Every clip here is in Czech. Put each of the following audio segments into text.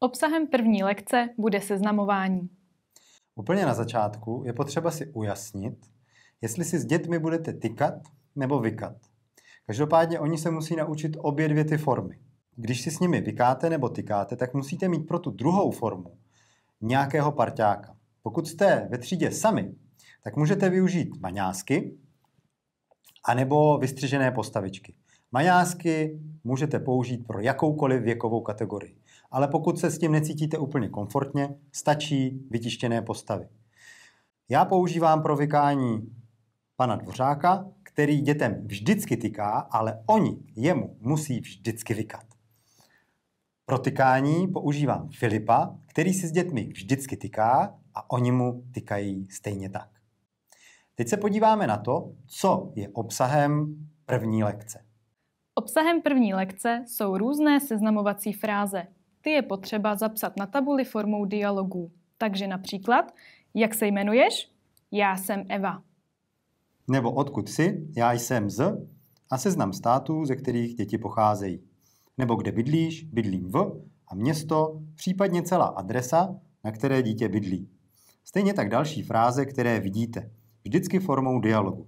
Obsahem první lekce bude seznamování. Úplně na začátku je potřeba si ujasnit, jestli si s dětmi budete tykat nebo vykat. Každopádně oni se musí naučit obě dvě ty formy. Když si s nimi vykáte nebo tykáte, tak musíte mít pro tu druhou formu nějakého parťáka. Pokud jste ve třídě sami, tak můžete využít maňásky anebo vystřižené postavičky. Maňásky můžete použít pro jakoukoliv věkovou kategorii ale pokud se s tím necítíte úplně komfortně, stačí vytištěné postavy. Já používám pro vykání pana Dvořáka, který dětem vždycky tyká, ale oni jemu musí vždycky vykat. Pro tykání používám Filipa, který si s dětmi vždycky tyká a oni mu tykají stejně tak. Teď se podíváme na to, co je obsahem první lekce. Obsahem první lekce jsou různé seznamovací fráze, kontakty je potřeba zapsat na tabuli formou dialogů. Takže například, jak se jmenuješ? Já jsem Eva. Nebo odkud jsi? Já jsem z. A seznam států, ze kterých děti pocházejí. Nebo kde bydlíš? Bydlím v. A město, případně celá adresa, na které dítě bydlí. Stejně tak další fráze, které vidíte. Vždycky formou dialogu.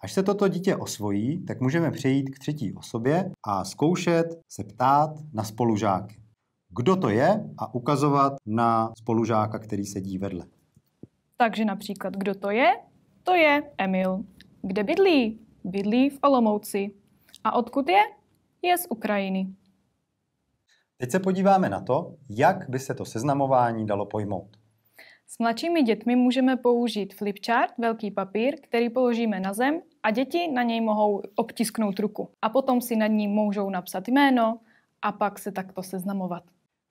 Až se toto dítě osvojí, tak můžeme přejít k třetí osobě a zkoušet se ptát na spolužáky kdo to je a ukazovat na spolužáka, který sedí vedle. Takže například, kdo to je? To je Emil. Kde bydlí? Bydlí v Olomouci. A odkud je? Je z Ukrajiny. Teď se podíváme na to, jak by se to seznamování dalo pojmout. S mladšími dětmi můžeme použít flipchart, velký papír, který položíme na zem a děti na něj mohou obtisknout ruku. A potom si nad ním můžou napsat jméno a pak se takto seznamovat.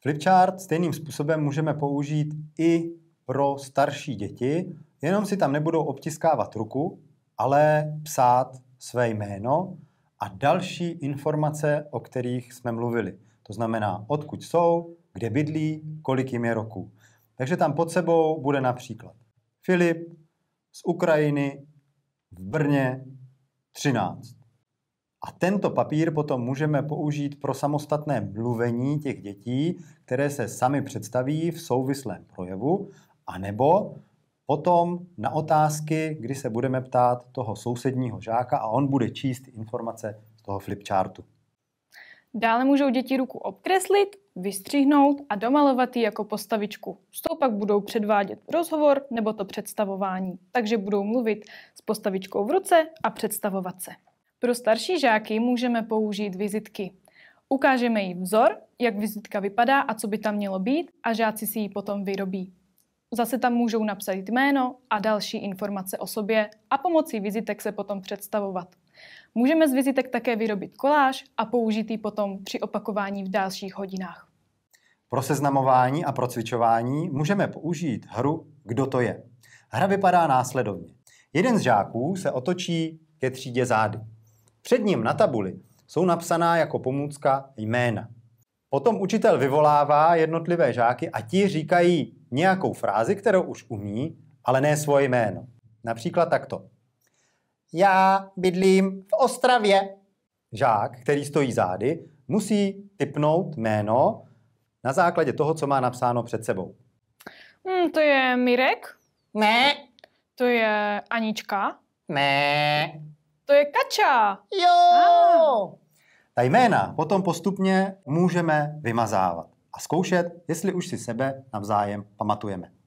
Flipchart stejným způsobem můžeme použít i pro starší děti, jenom si tam nebudou obtiskávat ruku, ale psát své jméno a další informace, o kterých jsme mluvili. To znamená, odkud jsou, kde bydlí, kolik jim je roků. Takže tam pod sebou bude například Filip z Ukrajiny v Brně 13. A tento papír potom můžeme použít pro samostatné mluvení těch dětí, které se sami představí v souvislém projevu, anebo potom na otázky, kdy se budeme ptát toho sousedního žáka a on bude číst informace z toho flipchartu. Dále můžou děti ruku obkreslit, vystřihnout a domalovat ji jako postavičku. S tou pak budou předvádět rozhovor nebo to představování. Takže budou mluvit s postavičkou v ruce a představovat se. Pro starší žáky můžeme použít vizitky. Ukážeme jí vzor, jak vizitka vypadá a co by tam mělo být a žáci si ji potom vyrobí. Zase tam můžou napsat jméno a další informace o sobě a pomocí vizitek se potom představovat. Můžeme z vizitek také vyrobit koláž a použít ji potom při opakování v dalších hodinách. Pro seznamování a pro cvičování můžeme použít hru Kdo to je. Hra vypadá následovně. Jeden z žáků se otočí ke třídě zády. Před ním na tabuli jsou napsaná jako pomůcka jména. Potom učitel vyvolává jednotlivé žáky a ti říkají nějakou frázi, kterou už umí, ale ne svoje jméno. Například takto. Já bydlím v Ostravě. Žák, který stojí zády, musí typnout jméno na základě toho, co má napsáno před sebou. Hmm, to je Mirek? Ne. To je Anička? Ne. To je kača. Jo! Ah. Ta jména potom postupně můžeme vymazávat a zkoušet, jestli už si sebe navzájem pamatujeme.